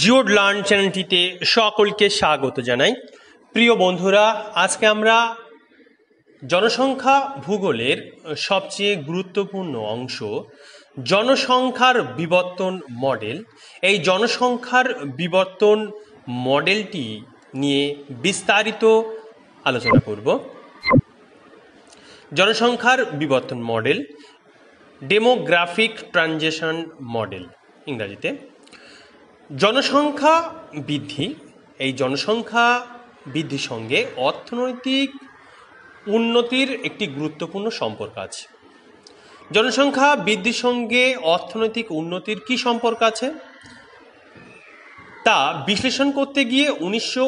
জিওড learn চ্যানেলটিতে সকলকে স্বাগত জানাই প্রিয় বন্ধুরা আজকে আমরা জনসংখ্যা ভূগোলের সবচেয়ে গুরুত্বপূর্ণ অংশ জনসংখ্যার বিবর্তন মডেল এই জনসংখ্যার বিবর্তন মডেলটি নিয়ে বিস্তারিত আলোচনা করব জনসংখ্যার বিবর্তন মডেল ডেমোগ্রাফিক ট্রানজেশন মডেল ইংরাজিতে জনসংখ্যা বৃদ্ধি এই জনসংখ্যা বৃদ্ধির সঙ্গে অর্থনৈতিক উন্নতির একটি গুরুত্বপূর্ণ সম্পর্ক আছে জনসংখ্যা বৃদ্ধির সঙ্গে অর্থনৈতিক উন্নতির কি সম্পর্ক আছে তা বিশ্লেষণ করতে গিয়ে উনিশশো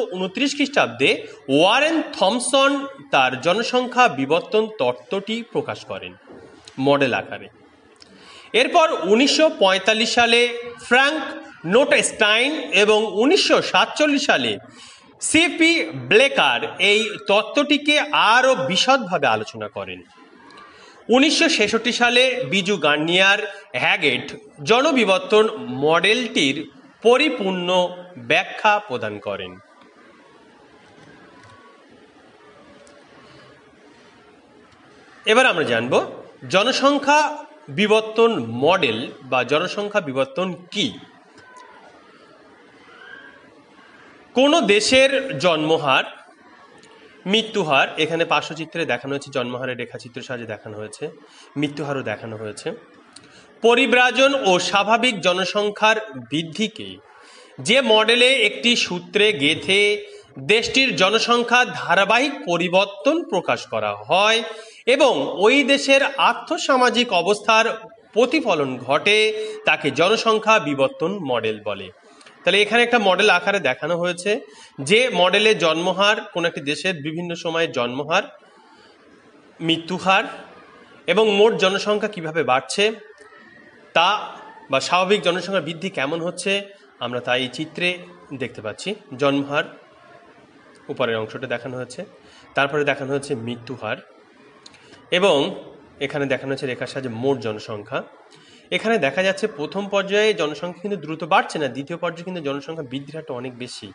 খ্রিস্টাব্দে ওয়ারেন থমসন তার জনসংখ্যা বিবর্তন তত্ত্বটি প্রকাশ করেন মডেল আকারে এরপর উনিশশো সালে ফ্র্যাঙ্ক স্টাইন এবং উনিশশো সালে সিপি ব্লেকার এই তত্ত্বটিকে আরও বিশদভাবে আলোচনা করেন উনিশশো সালে বিজু গার্নিয়ার হ্যাগেট জনবিবর্তন মডেলটির পরিপূর্ণ ব্যাখ্যা প্রদান করেন এবার আমরা জানব জনসংখ্যা বিবর্তন মডেল বা জনসংখ্যা বিবর্তন কী কোনো দেশের জন্মহার মৃত্যুহার এখানে পার্শ্বচিত্রে দেখানো হয়েছে জন্মহারের রেখাচিত্র সাহায্যে দেখানো হয়েছে মৃত্যুহারও দেখানো হয়েছে পরিব্রাজন ও স্বাভাবিক জনসংখ্যার বৃদ্ধিকে যে মডেলে একটি সূত্রে গেথে দেশটির জনসংখ্যা ধারাবাহিক পরিবর্তন প্রকাশ করা হয় এবং ওই দেশের আর্থসামাজিক অবস্থার প্রতিফলন ঘটে তাকে জনসংখ্যা বিবর্তন মডেল বলে তাহলে এখানে একটা মডেল আকারে দেখানো হয়েছে যে মডেলে জন্মহার কোনো একটি দেশের বিভিন্ন সময়ে জন্মহার মৃত্যুহার এবং মোট জনসংখ্যা কিভাবে বাড়ছে তা বা স্বাভাবিক জনসংখ্যা বৃদ্ধি কেমন হচ্ছে আমরা তা এই চিত্রে দেখতে পাচ্ছি জন্মহার উপরের অংশটা দেখানো হয়েছে তারপরে দেখানো হয়েছে মৃত্যুহার এবং এখানে দেখানো হয়েছে রেখার সাহায্যে মোট জনসংখ্যা এখানে দেখা যাচ্ছে প্রথম পর্যায়ে জনসংখ্যা কিন্তু দ্রুত বাড়ছে না দ্বিতীয় পর্যায়ে কিন্তু জনসংখ্যা বৃদ্ধির হারটা অনেক বেশি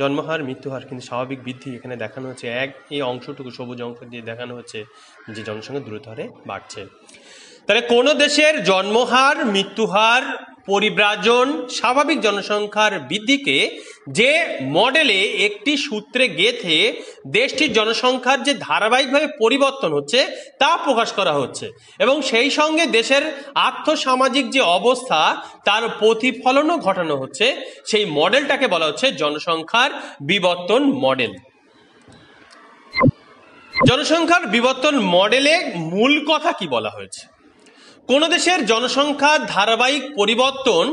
জন্মহার মৃত্যুহার কিন্তু স্বাভাবিক বৃদ্ধি এখানে দেখানো হচ্ছে এক এই অংশটুকু সবুজ অংশ দিয়ে দেখানো হচ্ছে যে জনসংখ্যা দ্রুত হারে বাড়ছে তাহলে কোনো দেশের জন্মহার মৃত্যুহার পরিব্রাজন স্বাভাবিক জনসংখ্যার বৃদ্ধিকে যে মডেলে একটি সূত্রে গেথে দেশটির জনসংখ্যার যে ধারাবাহিকভাবে পরিবর্তন হচ্ছে তা প্রকাশ করা হচ্ছে এবং সেই সঙ্গে দেশের আর্থসামাজিক যে অবস্থা তার প্রতিফলনও ঘটানো হচ্ছে সেই মডেলটাকে বলা হচ্ছে জনসংখ্যার বিবর্তন মডেল জনসংখ্যার বিবর্তন মডেলে মূল কথা কি বলা হয়েছে কোনো দেশের জনসংখ্যার ধারাবাহিক পরিবর্তন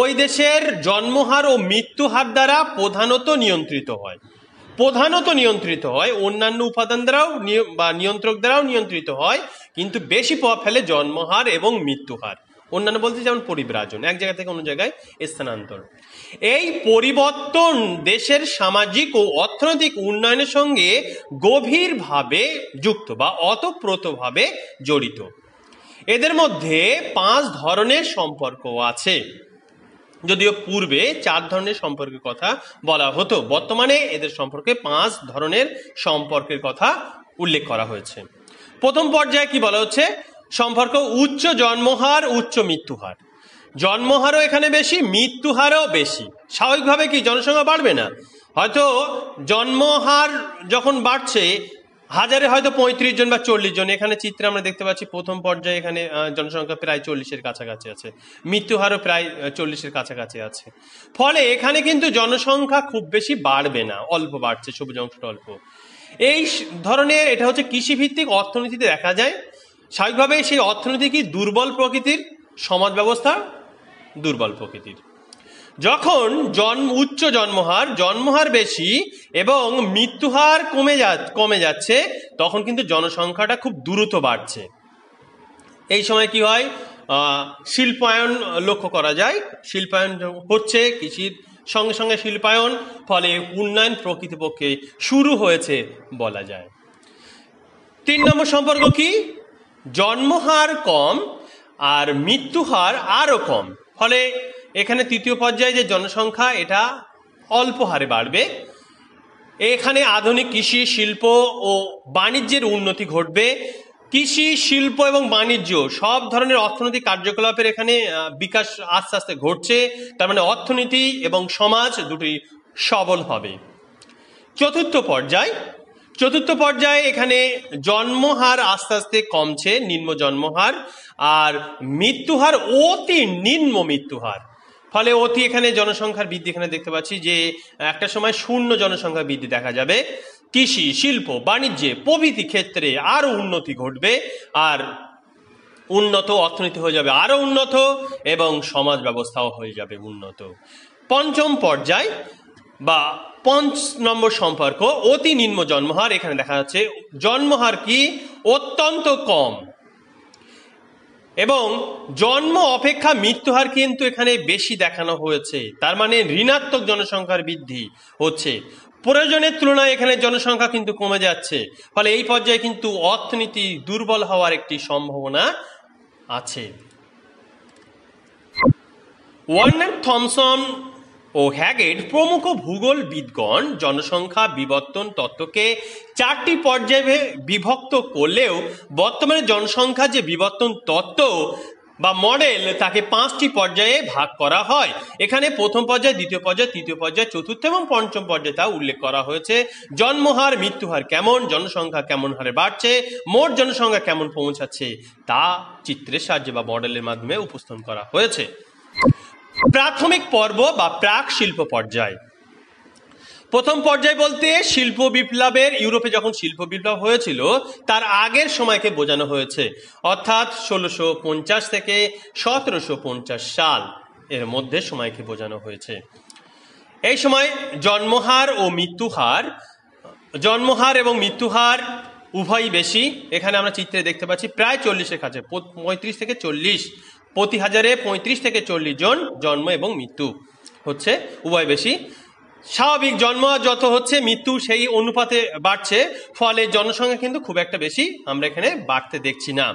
ওই দেশের জন্মহার ও মৃত্যুহার দ্বারা প্রধানত নিয়ন্ত্রিত হয় প্রধানত নিয়ন্ত্রিত হয় অন্যান্য উপাদান দ্বারাও বা নিয়ন্ত্রক দ্বারাও নিয়ন্ত্রিত হয় কিন্তু বেশি প্রভাব ফেলে জন্মহার এবং মৃত্যুহার অন্যান্য বলতে যেমন পরিব্রাজন এক জায়গা থেকে অন্য জায়গায় স্থানান্তর এই পরিবর্তন দেশের সামাজিক ও অর্থনৈতিক উন্নয়নের সঙ্গে গভীরভাবে যুক্ত বা অতপ্রতভাবে জড়িত এদের মধ্যে পাঁচ ধরনের সম্পর্ক আছে যদিও পূর্বে চার ধরনের সম্পর্কের কথা বলা হতো বর্তমানে এদের সম্পর্কে পাঁচ ধরনের সম্পর্কের কথা উল্লেখ করা হয়েছে প্রথম পর্যায়ে কি বলা হচ্ছে সম্পর্ক উচ্চ জন্মহার উচ্চ মৃত্যুহার জন্মহারও এখানে বেশি মৃত্যুহারও বেশি স্বাভাবিকভাবে কি জনসংখ্যা বাড়বে না হয়তো জন্মহার যখন বাড়ছে হাজারে হয়তো পঁয়ত্রিশ জন বা চল্লিশ জন এখানে চিত্রে আমরা দেখতে পাচ্ছি প্রথম পর্যায়ে এখানে জনসংখ্যা প্রায় চল্লিশের কাছাকাছি আছে মৃত্যুহারও প্রায় চল্লিশের কাছাকাছি আছে ফলে এখানে কিন্তু জনসংখ্যা খুব বেশি বাড়বে না অল্প বাড়ছে সবুজ অংশটা অল্প এই ধরনের এটা হচ্ছে কৃষিভিত্তিক অর্থনীতিতে দেখা যায় স্বাভাবিকভাবে সেই অর্থনীতি কি দুর্বল প্রকৃতির সমাজ ব্যবস্থা দুর্বল প্রকৃতির যখন জন্ম উচ্চ জন্মহার জন্মহার বেশি এবং মৃত্যুহার কমে যা কমে যাচ্ছে তখন কিন্তু জনসংখ্যাটা খুব দ্রুত বাড়ছে এই সময় কি হয় শিল্পায়ন লক্ষ্য করা যায় শিল্পায়ন হচ্ছে কৃষির সঙ্গে সঙ্গে শিল্পায়ন ফলে উন্নয়ন প্রকৃতপক্ষে শুরু হয়েছে বলা যায় তিন নম্বর সম্পর্ক কি জন্মহার কম আর মৃত্যুহার আরও কম ফলে এখানে তৃতীয় পর্যায়ে যে জনসংখ্যা এটা অল্প হারে বাড়বে এখানে আধুনিক কৃষি শিল্প ও বাণিজ্যের উন্নতি ঘটবে কৃষি শিল্প এবং বাণিজ্য সব ধরনের অর্থনৈতিক কার্যকলাপের এখানে বিকাশ আস্তে আস্তে ঘটছে তার মানে অর্থনীতি এবং সমাজ দুটি সবল হবে চতুর্থ পর্যায় চতুর্থ পর্যায়ে এখানে জন্মহার আস্তে আস্তে কমছে নিম্ন জন্মহার আর মৃত্যুহার অতি নিম্ন মৃত্যুহার ফলে অতি এখানে জনসংখ্যার বৃদ্ধি এখানে দেখতে পাচ্ছি যে একটা সময় শূন্য জনসংখ্যা বৃদ্ধি দেখা যাবে কৃষি শিল্প বাণিজ্যে প্রভৃতি ক্ষেত্রে আরও উন্নতি ঘটবে আর উন্নত অর্থনীতি হয়ে যাবে আরও উন্নত এবং সমাজ ব্যবস্থাও হয়ে যাবে উন্নত পঞ্চম পর্যায় বা পঞ্চ নম্বর সম্পর্ক অতি নিম্ন জন্মহার এখানে দেখা যাচ্ছে জন্মহার কি অত্যন্ত কম এবং জন্ম অপেক্ষা মৃত্যু হার কিন্তু এখানে বেশি দেখানো হয়েছে তার মানে ঋণাত্মক জনসংখ্যার বৃদ্ধি হচ্ছে প্রয়োজনের তুলনায় এখানে জনসংখ্যা কিন্তু কমে যাচ্ছে ফলে এই পর্যায়ে কিন্তু অর্থনীতি দুর্বল হওয়ার একটি সম্ভাবনা আছে ওয়ার্নার থমসন ও হ্যাগেট প্রমুখ ভূগোলবিদগণ জনসংখ্যা বিবর্তন তত্ত্বকে চারটি পর্যায়ে বিভক্ত করলেও বর্তমানে জনসংখ্যা যে বিবর্তন তত্ত্ব বা মডেল তাকে পাঁচটি পর্যায়ে ভাগ করা হয় এখানে প্রথম পর্যায়ে দ্বিতীয় পর্যায়ে তৃতীয় পর্যায়ে চতুর্থ এবং পঞ্চম পর্যায়ে তা উল্লেখ করা হয়েছে জন্মহার মৃত্যুহার কেমন জনসংখ্যা কেমন হারে বাড়ছে মোট জনসংখ্যা কেমন পৌঁছাচ্ছে তা চিত্রের সাহায্যে বা মডেলের মাধ্যমে উপস্থাপন করা হয়েছে প্রাথমিক পর্ব বা প্রাক শিল্প পর্যায় প্রথম পর্যায় বলতে শিল্প বিপ্লবের ইউরোপে যখন শিল্প বিপ্লব হয়েছিল তার আগের সময়কে বোঝানো হয়েছে অর্থাৎ ষোলোশো পঞ্চাশ থেকে সতেরোশো পঞ্চাশ সাল এর মধ্যে সময়কে বোঝানো হয়েছে এই সময় জন্মহার ও মৃত্যুহার জন্মহার এবং মৃত্যুহার উভয়ই বেশি এখানে আমরা চিত্রে দেখতে পাচ্ছি প্রায় চল্লিশের কাছে পঁয়ত্রিশ থেকে চল্লিশ প্রতি হাজারে ৩৫ থেকে চল্লিশ জন জন্ম এবং মৃত্যু হচ্ছে উভয় বেশি স্বাভাবিক জন্ম যত হচ্ছে মৃত্যু সেই অনুপাতে বাড়ছে ফলে জনসংখ্যা কিন্তু খুব একটা বেশি আমরা এখানে বাড়তে দেখছি না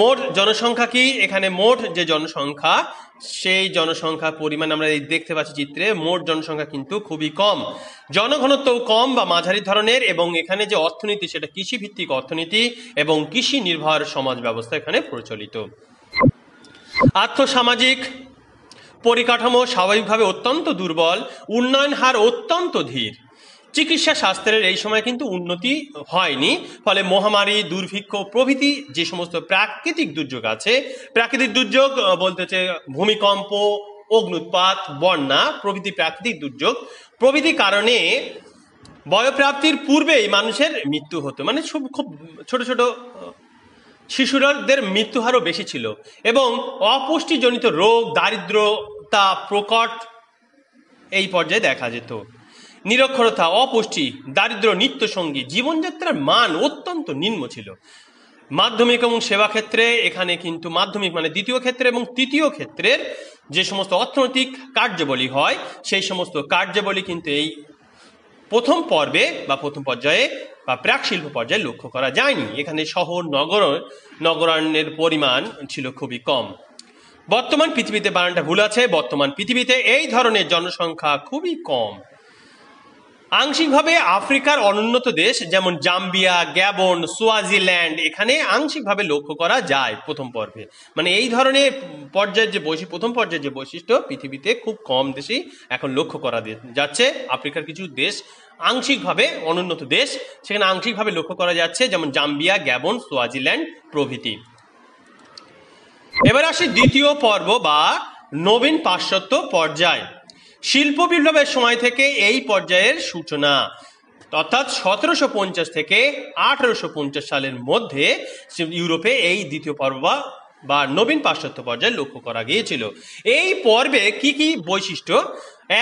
মোট জনসংখ্যা কি এখানে মোট যে জনসংখ্যা সেই জনসংখ্যা পরিমাণ আমরা দেখতে পাচ্ছি চিত্রে মোট জনসংখ্যা কিন্তু খুবই কম জনঘনত্ব কম বা মাঝারি ধরনের এবং এখানে যে অর্থনীতি সেটা কৃষিভিত্তিক অর্থনীতি এবং কৃষি নির্ভর সমাজ ব্যবস্থা এখানে প্রচলিত আর্থসামাজিক পরিকাঠামো স্বাভাবিকভাবে অত্যন্ত দুর্বল উন্নয়ন হার অত্যন্ত ধীর চিকিৎসা শাস্ত্রের এই সময় কিন্তু উন্নতি হয়নি ফলে মহামারী দুর্ভিক্ষ প্রভৃতি যে সমস্ত প্রাকৃতিক দুর্যোগ আছে প্রাকৃতিক দুর্যোগ বলতে হচ্ছে ভূমিকম্প অগ্নুৎপাত বন্যা প্রভৃতি প্রাকৃতিক দুর্যোগ প্রভৃতি কারণে বয়প্রাপ্তির পূর্বেই মানুষের মৃত্যু হতো মানে খুব ছোট ছোট শিশুরাদের মৃত্যুহারও বেশি ছিল এবং অপুষ্টিজনিত রোগ দারিদ্রতা প্রকট এই পর্যায়ে দেখা যেত নিরক্ষরতা অপুষ্টি দারিদ্র নিত্যসঙ্গী জীবনযাত্রার মান অত্যন্ত নিম্ন ছিল মাধ্যমিক এবং সেবা ক্ষেত্রে এখানে কিন্তু মাধ্যমিক মানে দ্বিতীয় ক্ষেত্রে এবং তৃতীয় ক্ষেত্রের যে সমস্ত অর্থনৈতিক কার্যবলী হয় সেই সমস্ত কার্যাবলী কিন্তু এই প্রথম পর্বে বা প্রথম পর্যায়ে বা প্রাক শিল্প পর্যায়ে লক্ষ্য করা যায়নি এখানে শহর নগর নগরায়ণের পরিমাণ ছিল খুবই কম বর্তমান পৃথিবীতে বারান্ডা ভুল আছে বর্তমান পৃথিবীতে এই ধরনের জনসংখ্যা খুবই কম আংশিকভাবে আফ্রিকার অনুন্নত দেশ যেমন জাম্বিয়া গ্যাবন সোয়াজিল্যান্ড এখানে আংশিকভাবে লক্ষ্য করা যায় প্রথম পর্বে মানে এই ধরনের পর্যায়ের যে বৈশিষ্ট্য প্রথম পর্যায়ের যে বৈশিষ্ট্য পৃথিবীতে খুব কম দেশেই এখন লক্ষ্য করা যাচ্ছে আফ্রিকার কিছু দেশ আংশিকভাবে অনুন্নত দেশ সেখানে আংশিকভাবে লক্ষ্য করা যাচ্ছে যেমন জাম্বিয়া গ্যাবন সোয়াজিল্যান্ড প্রভৃতি এবার আসি দ্বিতীয় পর্ব বা নবীন পাশ্চাত্য পর্যায় শিল্প বিপ্লবের সময় থেকে এই পর্যায়ের সূচনা অর্থাৎ সতেরোশো পঞ্চাশ থেকে আঠেরোশো পঞ্চাশ সালের মধ্যে ইউরোপে এই দ্বিতীয় পর্ব বা নবীন পাশ্চাত্য পর্যায়ে লক্ষ্য করা গিয়েছিল এই পর্বে কি কি বৈশিষ্ট্য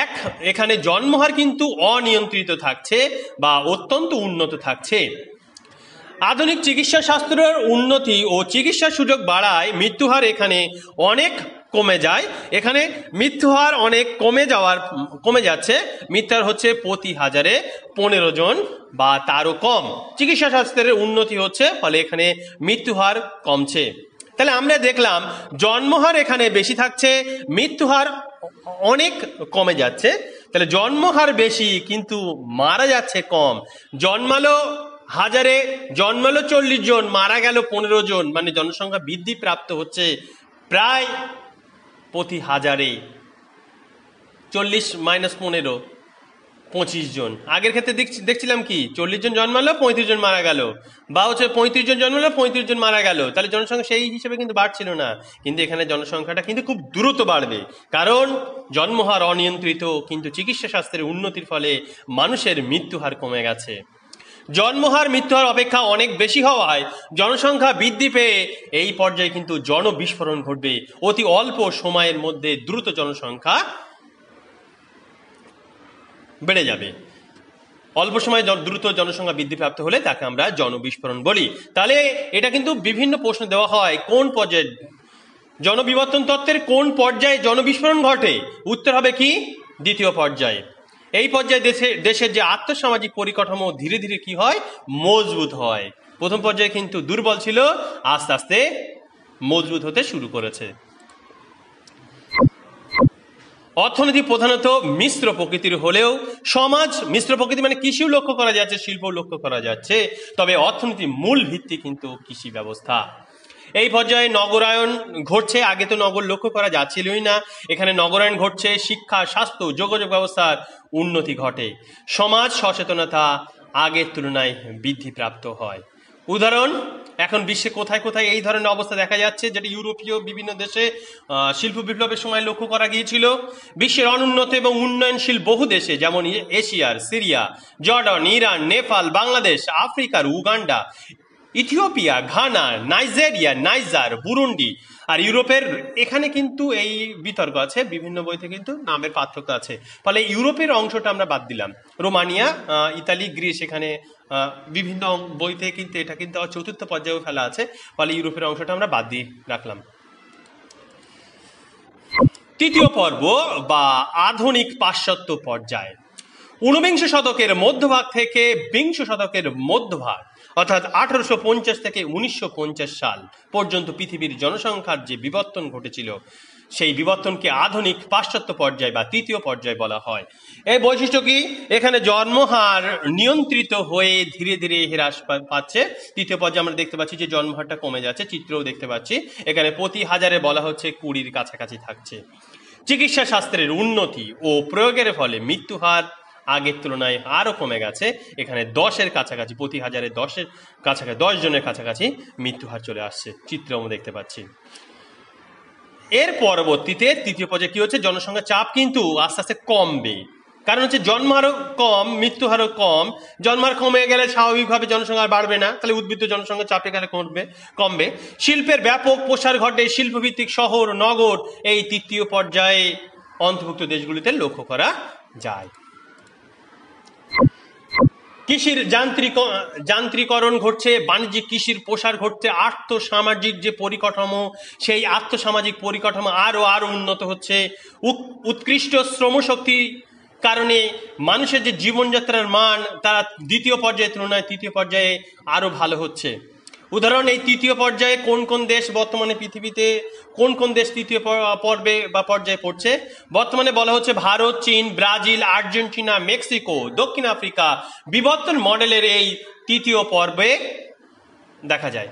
এক এখানে জন্মহার কিন্তু অনিয়ন্ত্রিত থাকছে বা অত্যন্ত উন্নত থাকছে আধুনিক চিকিৎসা শাস্ত্রের উন্নতি ও চিকিৎসা সুযোগ বাড়ায় মৃত্যুহার এখানে অনেক কমে যায় এখানে মৃত্যু হার অনেক কমে যাওয়ার কমে যাচ্ছে মৃত্যুহার হচ্ছে প্রতি হাজারে পনেরো জন বা তারও কম চিকিৎসা স্বাস্থ্যের উন্নতি হচ্ছে ফলে এখানে মৃত্যু হার কমছে তাহলে আমরা দেখলাম জন্মহার এখানে বেশি থাকছে মৃত্যু হার অনেক কমে যাচ্ছে তাহলে জন্মহার বেশি কিন্তু মারা যাচ্ছে কম জন্মালো হাজারে জন্মালো চল্লিশ জন মারা গেল পনেরো জন মানে জনসংখ্যা বৃদ্ধি প্রাপ্ত হচ্ছে প্রায় প্রতি হাজারে চল্লিশ মাইনাস পনেরো পঁচিশ জন আগের ক্ষেত্রে দেখছিলাম কি চল্লিশ জন জন্মালো পঁয়ত্রিশ জন মারা গেল বা হচ্ছে পঁয়ত্রিশ জন জন্মালো পঁয়ত্রিশ জন মারা গেল তাহলে জনসংখ্যা সেই হিসেবে কিন্তু বাড়ছিল না কিন্তু এখানে জনসংখ্যাটা কিন্তু খুব দ্রুত বাড়বে কারণ জন্মহার অনিয়ন্ত্রিত কিন্তু চিকিৎসা শাস্ত্রের উন্নতির ফলে মানুষের মৃত্যু হার কমে গেছে জন্মহার মৃত্যুহার অপেক্ষা অনেক বেশি হওয়ায় জনসংখ্যা বৃদ্ধি পেয়ে এই পর্যায়ে কিন্তু জনবিস্ফোরণ ঘটবে অতি অল্প সময়ের মধ্যে দ্রুত জনসংখ্যা বেড়ে যাবে অল্প সময়ে দ্রুত জনসংখ্যা বৃদ্ধি প্রাপ্ত হলে তাকে আমরা জনবিস্ফোরণ বলি তাহলে এটা কিন্তু বিভিন্ন প্রশ্ন দেওয়া হয় কোন পর্যায়ে জনবিবর্তন তত্ত্বের কোন পর্যায়ে জনবিস্ফোরণ ঘটে উত্তর হবে কি দ্বিতীয় পর্যায়ে এই পর্যায়ে দেশে দেশের যে আত্মসামাজিক পরিকাঠামো ধীরে ধীরে কি হয় মজবুত হয় প্রথম পর্যায়ে কিন্তু দুর্বল ছিল আস্তে আস্তে মজবুত হতে শুরু করেছে অর্থনীতি প্রধানত মিশ্র প্রকৃতির হলেও সমাজ মিশ্র প্রকৃতি মানে কৃষিও লক্ষ্য করা যাচ্ছে শিল্পও লক্ষ্য করা যাচ্ছে তবে অর্থনীতির মূল ভিত্তি কিন্তু কৃষি ব্যবস্থা এই পর্যায়ে নগরায়ণ ঘটছে আগে তো নগর লক্ষ্য করা যাচ্ছিলই না এখানে নগরায়ণ ঘটছে শিক্ষা স্বাস্থ্য যোগাযোগ ব্যবস্থার উন্নতি ঘটে সমাজ সচেতনতা আগের তুলনায় বৃদ্ধিপ্রাপ্ত হয় উদাহরণ এখন বিশ্বে কোথায় কোথায় এই ধরনের অবস্থা দেখা যাচ্ছে যেটি ইউরোপীয় বিভিন্ন দেশে শিল্প বিপ্লবের সময় লক্ষ্য করা গিয়েছিল বিশ্বের অনুন্নত এবং উন্নয়নশীল বহু দেশে যেমন এশিয়ার Syria Jordan Iran Nepal Bangladesh আফ্রিকার Uganda Ethiopia Ghana Nigeria Niger Burundi আর ইউরোপের এখানে কিন্তু এই বিতর্ক আছে বিভিন্ন বইতে কিন্তু নামের পার্থক্য আছে ফলে ইউরোপের অংশটা আমরা বাদ দিলাম রোমানিয়া ইতালি গ্রিস এখানে বিভিন্ন বইতে কিন্তু এটা কিন্তু চতুর্থ পর্যায়েও ফেলা আছে ফলে ইউরোপের অংশটা আমরা বাদ দিয়ে রাখলাম তৃতীয় পর্ব বা আধুনিক পাশ্চাত্য পর্যায় ঊনবিংশ শতকের মধ্যভাগ থেকে বিংশ শতকের মধ্যভাগ অর্থাৎ আঠারোশো থেকে উনিশশো সাল পর্যন্ত পৃথিবীর জনসংখ্যার যে বিবর্তন ঘটেছিল সেই বিবর্তনকে আধুনিক পাশ্চাত্য পর্যায় বা তৃতীয় পর্যায় বলা হয় এই বৈশিষ্ট্য কি এখানে জন্মহার নিয়ন্ত্রিত হয়ে ধীরে ধীরে হ্রাস পাচ্ছে তৃতীয় পর্যায়ে আমরা দেখতে পাচ্ছি যে জন্মহারটা কমে যাচ্ছে চিত্রও দেখতে পাচ্ছি এখানে প্রতি হাজারে বলা হচ্ছে কুড়ির কাছাকাছি থাকছে চিকিৎসা শাস্ত্রের উন্নতি ও প্রয়োগের ফলে মৃত্যুহার আগের তুলনায় আরও কমে গেছে এখানে দশের কাছাকাছি প্রতি হাজারে দশের কাছাকাছি দশ জনের কাছাকাছি মৃত্যুহার চলে আসছে চিত্র আমরা দেখতে পাচ্ছি এর পরবর্তীতে তৃতীয় পর্যায়ে কী হচ্ছে জনসংখ্যার চাপ কিন্তু আস্তে আস্তে কমবে কারণ হচ্ছে জন্মহারও কম মৃত্যু হারও কম জন্মহার কমে গেলে স্বাভাবিকভাবে জনসংখ্যা বাড়বে না তাহলে উদ্বৃত্ত জনসংখ্যা চাপে গেলে কমবে কমবে শিল্পের ব্যাপক প্রসার ঘটে শিল্পভিত্তিক শহর নগর এই তৃতীয় পর্যায়ে অন্তর্ভুক্ত দেশগুলিতে লক্ষ্য করা যায় কৃষির যান্ত্রিক যান্ত্রিকরণ ঘটছে বাণিজ্যিক কৃষির প্রসার ঘটছে আর্থসামাজিক যে পরিকাঠামো সেই আর্থসামাজিক পরিকাঠামো আরও আরও উন্নত হচ্ছে উৎকৃষ্ট শ্রমশক্তি কারণে মানুষের যে জীবনযাত্রার মান তারা দ্বিতীয় পর্যায়ে তুলনায় তৃতীয় পর্যায়ে আরও ভালো হচ্ছে উদাহরণ এই তৃতীয় পর্যায়ে কোন কোন দেশ বর্তমানে পৃথিবীতে কোন কোন দেশ তৃতীয় পর্বে বা পর্যায়ে পড়ছে বর্তমানে বলা হচ্ছে ভারত চীন ব্রাজিল আর্জেন্টিনা মেক্সিকো দক্ষিণ আফ্রিকা বিবর্তন মডেলের এই তৃতীয় পর্বে দেখা যায়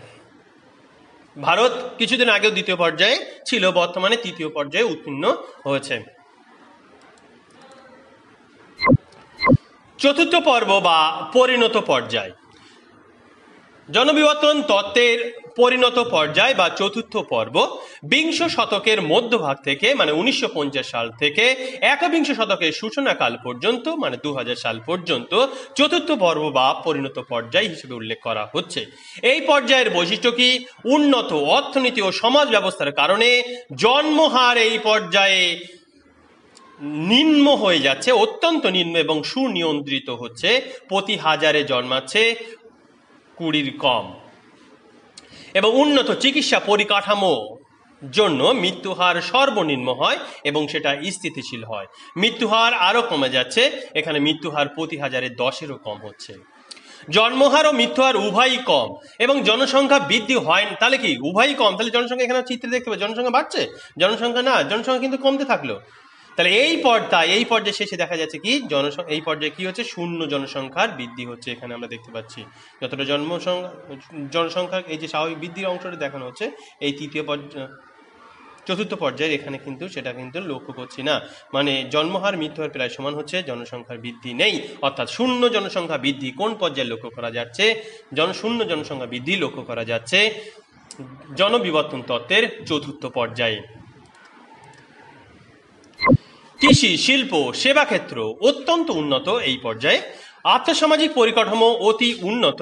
ভারত কিছুদিন আগেও দ্বিতীয় পর্যায়ে ছিল বর্তমানে তৃতীয় পর্যায়ে উত্তীর্ণ হয়েছে চতুর্থ পর্ব বা পরিণত পর্যায় জনবিবর্তন তত্ত্বের পরিণত পর্যায় বা চতুর্থ পর্ব বিংশ শতকের মধ্যভাগ থেকে মানে উনিশশো সাল থেকে একবিংশ শতকের সূচনাকাল পর্যন্ত মানে দু সাল পর্যন্ত চতুর্থ পর্ব বা পরিণত পর্যায় হিসেবে উল্লেখ করা হচ্ছে এই পর্যায়ের বৈশিষ্ট্য কি উন্নত অর্থনীতি ও সমাজ ব্যবস্থার কারণে জন্মহার এই পর্যায়ে নিম্ন হয়ে যাচ্ছে অত্যন্ত নিম্ন এবং সুনিয়ন্ত্রিত হচ্ছে প্রতি হাজারে জন্মাচ্ছে কুড়ির কম এবং উন্নত চিকিৎসা পরিকাঠামো জন্য মৃত্যুহার সর্বনিম্ন হয় এবং সেটা স্থিতিশীল হয় মৃত্যুহার আরও কমে যাচ্ছে এখানে মৃত্যুহার প্রতি হাজারে দশেরও কম হচ্ছে জন্মহার ও মৃত্যুহার উভয়ই কম এবং জনসংখ্যা বৃদ্ধি হয় তাহলে কি উভয়ই কম তাহলে জনসংখ্যা এখানে চিত্রে দেখতে পাবে জনসংখ্যা বাড়ছে জনসংখ্যা না জনসংখ্যা কিন্তু কমতে থাকলো তাহলে এই পর্যায় এই পর্যায়ে শেষে দেখা যাচ্ছে কি জনসংখ্যা এই পর্যায়ে কি হচ্ছে শূন্য জনসংখ্যার বৃদ্ধি হচ্ছে এখানে আমরা দেখতে পাচ্ছি যতটা জন্মসংখ্যা জনসংখ্যার এই যে স্বাভাবিক বৃদ্ধির অংশটা দেখানো হচ্ছে এই তৃতীয় পর্যায়ে চতুর্থ পর্যায়ে এখানে কিন্তু সেটা কিন্তু লক্ষ্য করছি না মানে জন্মহার মৃত্যুহার প্রায় সমান হচ্ছে জনসংখ্যার বৃদ্ধি নেই অর্থাৎ শূন্য জনসংখ্যা বৃদ্ধি কোন পর্যায়ে লক্ষ্য করা যাচ্ছে জনশূন্য জনসংখ্যা বৃদ্ধি লক্ষ্য করা যাচ্ছে জনবিবর্তন তত্ত্বের চতুর্থ পর্যায়ে কৃষি শিল্প সেবা ক্ষেত্র অত্যন্ত উন্নত এই পর্যায়ে আর্থসামাজিক পরিকাঠামো অতি উন্নত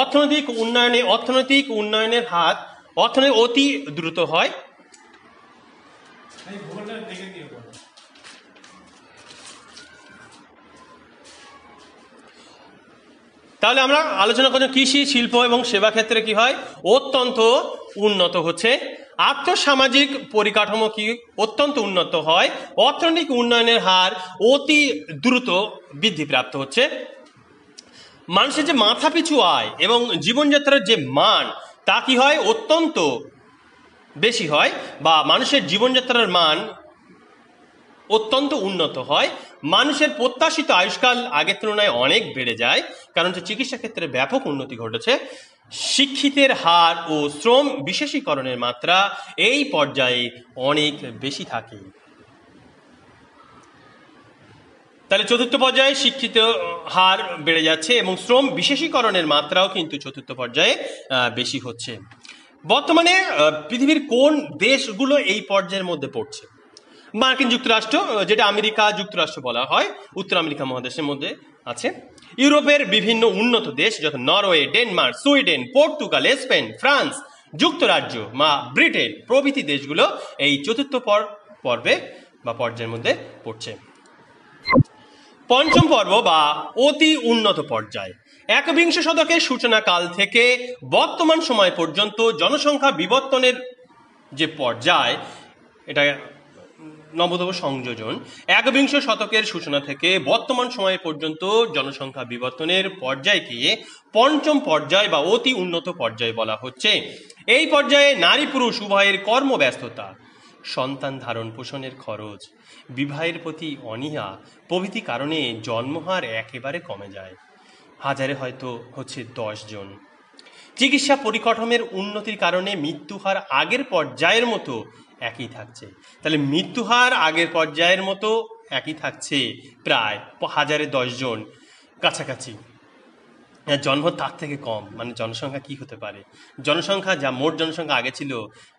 অর্থনৈতিক উন্নয়নে অর্থনৈতিক উন্নয়নের হাত অর্থনৈতিক অতি দ্রুত হয় তাহলে আমরা আলোচনা করছি কৃষি শিল্প এবং সেবা ক্ষেত্রে কি হয় অত্যন্ত উন্নত হচ্ছে আর্থসামাজিক পরিকাঠামো কি অত্যন্ত উন্নত হয় অর্থনৈতিক উন্নয়নের হার অতি দ্রুত বৃদ্ধিপ্রাপ্ত হচ্ছে মানুষের যে মাথাপিছু আয় এবং জীবনযাত্রার যে মান তা কি হয় অত্যন্ত বেশি হয় বা মানুষের জীবনযাত্রার মান অত্যন্ত উন্নত হয় মানুষের প্রত্যাশিত আয়ুষ্কাল আগের তুলনায় অনেক বেড়ে যায় কারণ চিকিৎসা ক্ষেত্রে ব্যাপক উন্নতি ঘটেছে শিক্ষিতের হার ও শ্রম বিশেষীকরণের মাত্রা এই পর্যায়ে অনেক বেশি থাকে তাহলে চতুর্থ পর্যায়ে শিক্ষিত হার বেড়ে যাচ্ছে এবং শ্রম বিশেষীকরণের মাত্রাও কিন্তু চতুর্থ পর্যায়ে বেশি হচ্ছে বর্তমানে পৃথিবীর কোন দেশগুলো এই পর্যায়ের মধ্যে পড়ছে মার্কিন যুক্তরাষ্ট্র যেটা আমেরিকা যুক্তরাষ্ট্র বলা হয় উত্তর আমেরিকা মহাদেশের মধ্যে আছে ইউরোপের বিভিন্ন উন্নত দেশ যথা Norway Denmark Sweden Portugal Spain France যুক্তরাজ্য বা ব্রিটেন প্রভৃতি দেশগুলো এই চতুর্থ পর পর্বে বা পর্যায়ের মধ্যে পড়ছে পঞ্চম পর্ব বা অতি উন্নত পর্যায় একবিংশ শতকের সূচনাকাল থেকে বর্তমান সময় পর্যন্ত জনসংখ্যা বিবর্তনের যে পর্যায় এটা নবতম সংযোজন একবিংশ শতকের সূচনা থেকে বর্তমান সময় পর্যন্ত জনসংখ্যা বিবর্তনের পর্যায়কে পঞ্চম পর্যায় বা অতি উন্নত পর্যায় বলা হচ্ছে এই পর্যায়ে নারী পুরুষ উভয়ের কর্মব্যস্ততা সন্তান ধারণ পোষণের খরচ বিবাহের প্রতি অনীহা প্রভৃতি কারণে জন্মহার একেবারে কমে যায় হাজারে হয়তো হচ্ছে জন চিকিৎসা পরিকাঠামের উন্নতির কারণে মৃত্যুহার আগের পর্যায়ের মতো একই থাকছে তাহলে মৃত্যুহার আগের পর্যায়ের মতো একই থাকছে প্রায় হাজারে দশজন কাছাকাছি জন্ম তার থেকে কম মানে জনসংখ্যা কি হতে পারে জনসংখ্যা যা মোট জনসংখ্যা আগে ছিল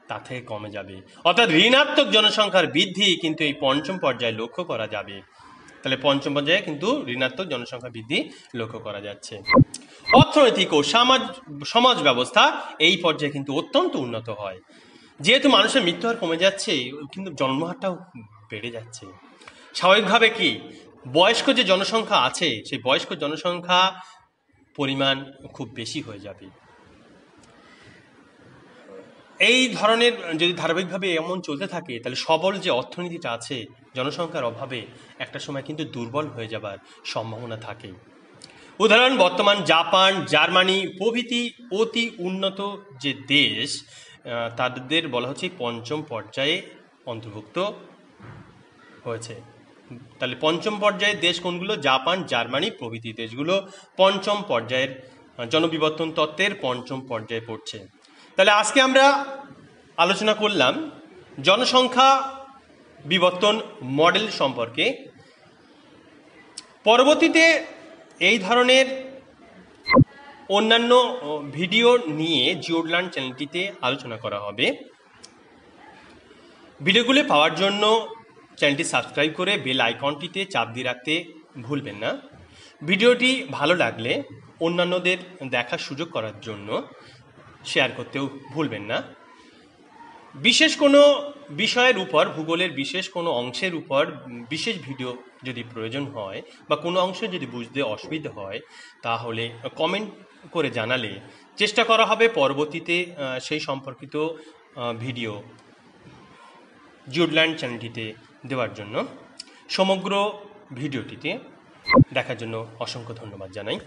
তা থেকে কমে যাবে অর্থাৎ ঋণাত্মক জনসংখ্যার বৃদ্ধি কিন্তু এই পঞ্চম পর্যায়ে লক্ষ্য করা যাবে তাহলে পঞ্চম পর্যায়ে কিন্তু ঋণাত্মক জনসংখ্যা বৃদ্ধি লক্ষ্য করা যাচ্ছে অর্থনৈতিক ও সমাজ সমাজ ব্যবস্থা এই পর্যায়ে কিন্তু অত্যন্ত উন্নত হয় যেহেতু মানুষের মৃত্যুহার কমে যাচ্ছে কিন্তু জন্মহারটাও বেড়ে যাচ্ছে স্বাভাবিকভাবে কি বয়স্ক যে জনসংখ্যা আছে সেই বয়স্ক জনসংখ্যা পরিমাণ খুব বেশি হয়ে যাবে এই ধরনের যদি ধারাবাহিকভাবে এমন চলতে থাকে তাহলে সবল যে অর্থনীতিটা আছে জনসংখ্যার অভাবে একটা সময় কিন্তু দুর্বল হয়ে যাবার সম্ভাবনা থাকে উদাহরণ বর্তমান জাপান জার্মানি প্রভৃতি অতি উন্নত যে দেশ তাদের বলা হচ্ছে পঞ্চম পর্যায়ে অন্তর্ভুক্ত হয়েছে তাহলে পঞ্চম পর্যায়ের দেশ কোনগুলো জাপান জার্মানি প্রভৃতি দেশগুলো পঞ্চম পর্যায়ের জনবিবর্তন তত্ত্বের পঞ্চম পর্যায়ে পড়ছে তাহলে আজকে আমরা আলোচনা করলাম জনসংখ্যা বিবর্তন মডেল সম্পর্কে পরবর্তীতে এই ধরনের অন্যান্য ভিডিও নিয়ে জিওডল্যান্ড চ্যানেলটিতে আলোচনা করা হবে ভিডিওগুলি পাওয়ার জন্য চ্যানেলটি সাবস্ক্রাইব করে বেল আইকনটিতে চাপ দিয়ে রাখতে ভুলবেন না ভিডিওটি ভালো লাগলে অন্যান্যদের দেখার সুযোগ করার জন্য শেয়ার করতেও ভুলবেন না বিশেষ কোনো বিষয়ের উপর ভূগোলের বিশেষ কোনো অংশের উপর বিশেষ ভিডিও যদি প্রয়োজন হয় বা কোনো অংশ যদি বুঝতে অসুবিধা হয় তাহলে কমেন্ট করে জানালে চেষ্টা করা হবে পরবর্তীতে সেই সম্পর্কিত ভিডিও জুডল্যান্ড চ্যানেলটিতে দেওয়ার জন্য সমগ্র ভিডিওটিতে দেখার জন্য অসংখ্য ধন্যবাদ জানাই